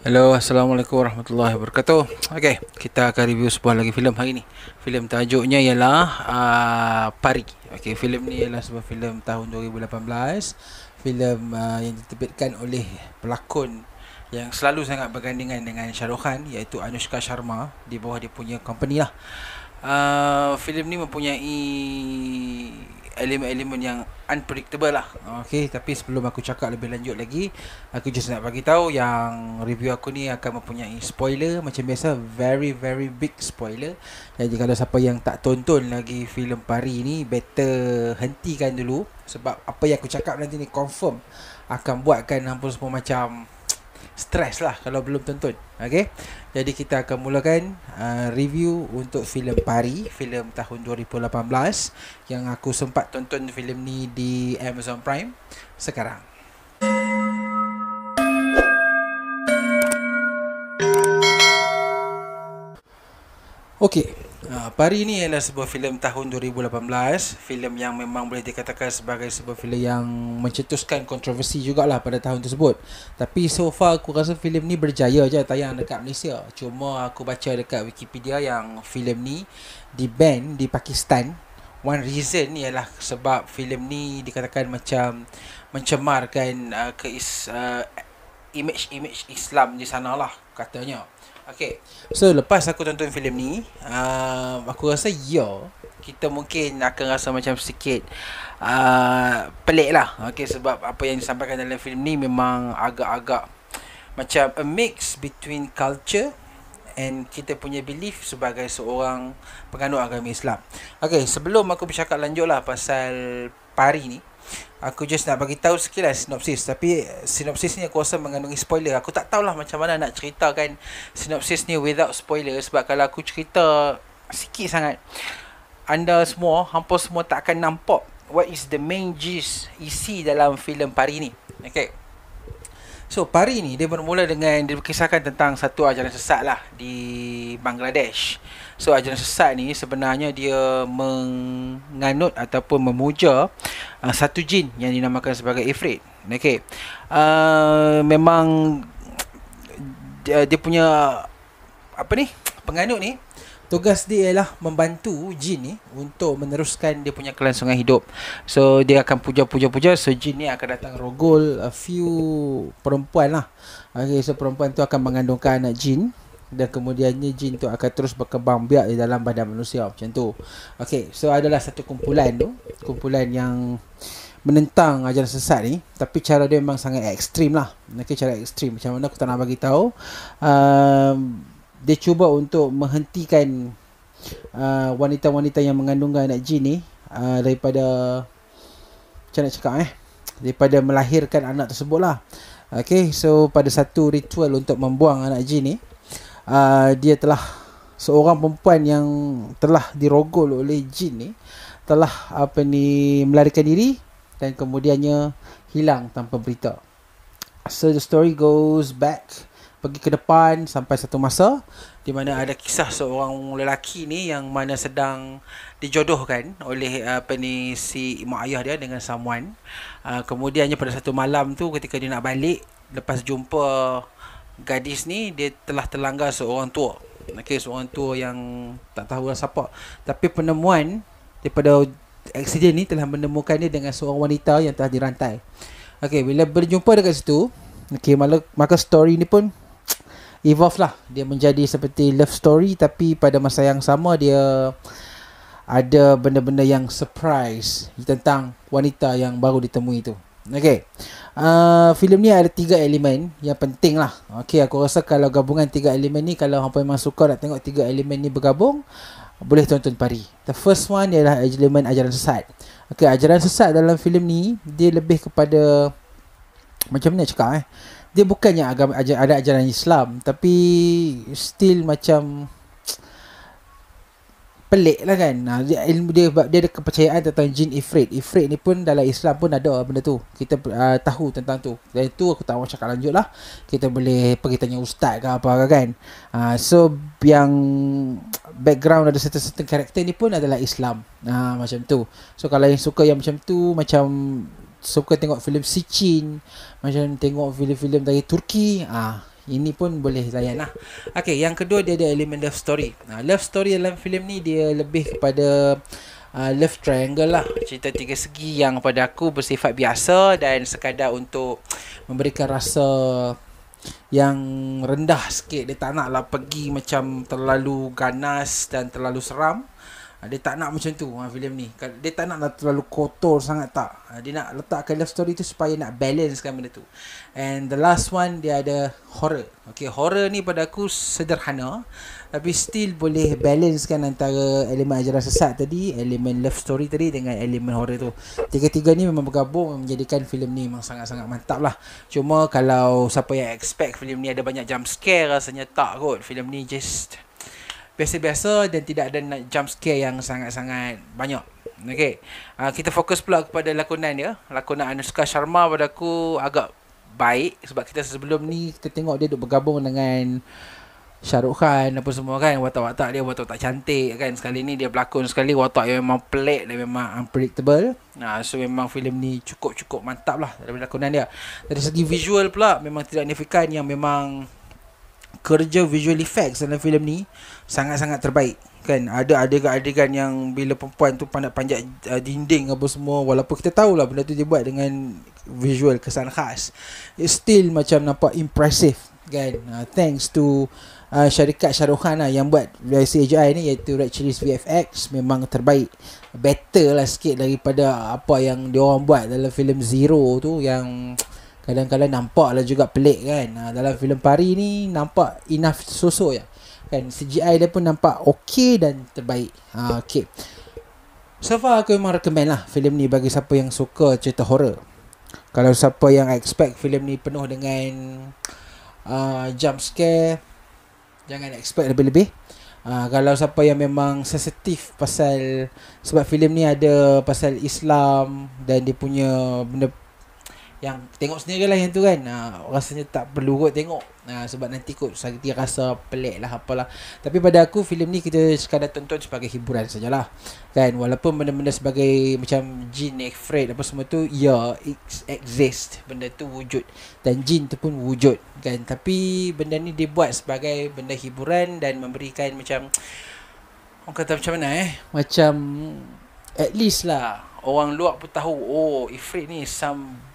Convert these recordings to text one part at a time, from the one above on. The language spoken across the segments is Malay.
Hello, Assalamualaikum warahmatullahi wabarakatuh. Okey, kita akan review sebuah lagi filem hari ni. Filem tajuknya ialah a uh, Pari. Okey, filem ni ialah sebuah filem tahun 2018. Filem uh, yang diterbitkan oleh pelakon yang selalu sangat bergandingan dengan Shahrukh Khan iaitu Anushka Sharma di bawah dia punya company lah. Uh, filem ni mempunyai elemen-elemen yang unpredictable lah. Okey, tapi sebelum aku cakap lebih lanjut lagi, aku just nak bagi tahu yang review aku ni akan mempunyai spoiler macam biasa, very very big spoiler. Jadi kalau siapa yang tak tonton lagi filem Pari ni, better hentikan dulu sebab apa yang aku cakap nanti ni confirm akan buatkan hampir semua macam stress lah kalau belum tonton. Okey. Jadi kita akan mulakan uh, review untuk filem Pari, filem tahun 2018 yang aku sempat tonton filem ni di Amazon Prime sekarang. Okey, Ah, Pari ini ialah sebuah filem tahun 2018 filem yang memang boleh dikatakan sebagai sebuah filem yang mencetuskan kontroversi jugalah pada tahun tersebut Tapi so far aku rasa filem ni berjaya je tayang dekat Malaysia Cuma aku baca dekat Wikipedia yang filem ni di ban di Pakistan One reason ialah sebab filem ni dikatakan macam mencemarkan uh, ah, ke uh, ah, image-image Islam di sana lah katanya Okay. So lepas aku tonton filem ni, uh, aku rasa ya kita mungkin akan rasa macam sikit uh, pelik lah. Okay, sebab apa yang disampaikan dalam filem ni memang agak-agak macam a mix between culture and kita punya belief sebagai seorang penganut agama Islam. Okay, sebelum aku bercakap lanjut lah pasal pari ni, Aku just nak bagi tahu sekilas sinopsis tapi eh, sinopsis ni aku rasa mengandungi spoiler. Aku tak tahulah macam mana nak ceritakan sinopsis ni without spoiler sebab kalau aku cerita sikit sangat anda semua hampir semua tak akan nampak what is the main gist isi dalam filem pari ni. Okay. So pari ni dia bermula dengan dia berkisahkan tentang satu ajaran sesat lah di Bangladesh. So ajaran sesat ni sebenarnya dia menganut ataupun memuja uh, satu jin yang dinamakan sebagai Ifrit. Okay. Uh, memang dia, dia punya apa ni penganut ni Tugas dia ialah membantu jin ni untuk meneruskan dia punya kelangsungan hidup. So dia akan puja-puja-puja so jin ni akan datang rogol a few perempuan lah. Okay, so perempuan tu akan mengandungkan anak jin dan kemudiannya jin tu akan terus berkembang biak di dalam badan manusia macam tu. Okay, so adalah satu kumpulan tu. Kumpulan yang menentang ajaran sesat ni tapi cara dia memang sangat ekstrim lah. Okay, cara ekstrim macam mana aku tak nak bagi tahu. Um, dia cuba untuk menghentikan uh, wanita-wanita yang mengandung anak jin ni uh, daripada macam nak cakap eh daripada melahirkan anak tersebut lah Okay, so pada satu ritual untuk membuang anak jin ni uh, Dia telah seorang perempuan yang telah dirogol oleh jin ni Telah apa ni melarikan diri dan kemudiannya hilang tanpa berita So the story goes back uh, pergi ke depan sampai satu masa di mana ada kisah seorang lelaki ni yang mana sedang dijodohkan oleh apa uh, ni si mak ayah dia dengan someone. Uh, kemudiannya pada satu malam tu ketika dia nak balik lepas jumpa gadis ni dia telah terlanggar seorang tua. Okey seorang tua yang tak tahu lah siapa. Tapi penemuan daripada accident ni telah menemukan dia dengan seorang wanita yang telah dirantai. Okey bila berjumpa dekat situ Okay, maka story ni pun evolve lah dia menjadi seperti love story tapi pada masa yang sama dia ada benda-benda yang surprise tentang wanita yang baru ditemui itu. Okay. Uh, filem ni ada tiga elemen yang penting lah. Okay, aku rasa kalau gabungan tiga elemen ni, kalau orang memang suka nak tengok tiga elemen ni bergabung, boleh tonton pari. The first one ialah elemen ajaran sesat. Okay, ajaran sesat dalam filem ni, dia lebih kepada macam mana cakap eh dia bukannya agama ajar, ada ajaran Islam tapi still macam pelik lah kan ha, dia ilmu dia dia ada kepercayaan tentang jin ifrit ifrit ni pun dalam Islam pun ada benda tu kita uh, tahu tentang tu dan itu aku tak mahu cakap lanjut lah kita boleh pergi tanya ustaz ke apa ke kan uh, so yang background ada certain-certain karakter ni pun adalah Islam uh, macam tu so kalau yang suka yang macam tu macam suka tengok filem Sichin macam tengok filem-filem dari Turki ah ini pun boleh layan lah Okay, yang kedua dia ada elemen love story nah, Love story dalam filem ni dia lebih kepada uh, love triangle lah Cerita tiga segi yang pada aku bersifat biasa Dan sekadar untuk memberikan rasa yang rendah sikit Dia tak lah. pergi macam terlalu ganas dan terlalu seram Ha, dia tak nak macam tu ha, filem ni. Dia tak nak lah terlalu kotor sangat tak. Ha, dia nak letakkan love story tu supaya nak balancekan benda tu. And the last one dia ada horror. Okay, horror ni pada aku sederhana tapi still boleh balance kan antara elemen ajaran sesat tadi, elemen love story tadi dengan elemen horror tu. Tiga-tiga ni memang bergabung menjadikan filem ni memang sangat-sangat mantap lah. Cuma kalau siapa yang expect filem ni ada banyak jump scare rasanya tak kot. Filem ni just biasa-biasa dan tidak ada nak jump scare yang sangat-sangat banyak. Okey. Uh, kita fokus pula kepada lakonan dia. Lakonan Anushka Sharma pada aku agak baik sebab kita sebelum ni kita tengok dia duk bergabung dengan Syarukh Khan apa semua kan watak-watak dia watak tak cantik kan sekali ni dia berlakon sekali watak yang memang pelik dan memang unpredictable nah so memang filem ni cukup-cukup mantap lah dalam lakonan dia dari segi visual pula memang tidak signifikan yang memang kerja visual effects dalam filem ni sangat-sangat terbaik kan ada adegan-adegan yang bila perempuan tu pandai panjat uh, dinding apa semua walaupun kita tahu lah benda tu dia buat dengan visual kesan khas It still macam nampak impressive kan uh, thanks to uh, syarikat Syarohan lah yang buat CGI ni iaitu Red Chilis VFX memang terbaik better lah sikit daripada apa yang dia orang buat dalam filem Zero tu yang kadang-kadang nampak lah juga pelik kan ha, dalam filem pari ni nampak enough sosok ya kan CGI dia pun nampak okey dan terbaik ha, ah, okey so far aku memang recommend lah filem ni bagi siapa yang suka cerita horror kalau siapa yang expect filem ni penuh dengan uh, jump scare jangan expect lebih-lebih Uh, kalau siapa yang memang sensitif pasal sebab filem ni ada pasal Islam dan dia punya benda yang tengok sendiri lah yang tu kan uh, rasanya tak perlu kot tengok uh, sebab nanti kot nanti rasa pelik lah apalah tapi pada aku filem ni kita sekadar tonton sebagai hiburan sajalah kan walaupun benda-benda sebagai macam jin afraid apa semua tu ya it exist benda tu wujud dan jin tu pun wujud kan tapi benda ni dibuat sebagai benda hiburan dan memberikan macam orang kata macam mana eh macam at least lah orang luar pun tahu oh ifrit ni some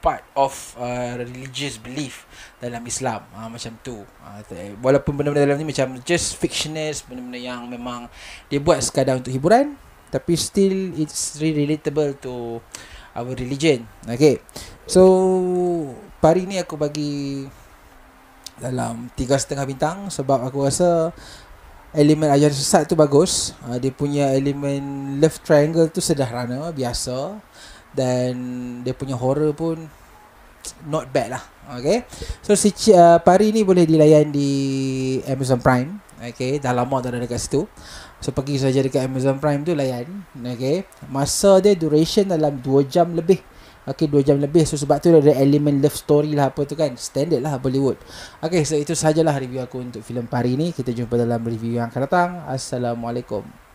part of uh, religious belief dalam Islam uh, macam tu uh, walaupun benda-benda dalam ni macam just fictionist benda-benda yang memang dia buat sekadar untuk hiburan tapi still it's really relatable to our religion okay so hari ni aku bagi dalam tiga setengah bintang sebab aku rasa elemen ajar sesat tu bagus uh, dia punya elemen love triangle tu sederhana biasa dan dia punya horror pun not bad lah okay so si uh, pari ni boleh dilayan di Amazon Prime okay dah lama tak ada dekat situ so pergi saja dekat Amazon Prime tu layan okay masa dia duration dalam 2 jam lebih Okay, dua jam lebih. So, sebab tu ada element love story lah apa tu kan. Standard lah Bollywood. Okay, so itu sajalah review aku untuk filem Pari ni. Kita jumpa dalam review yang akan datang. Assalamualaikum.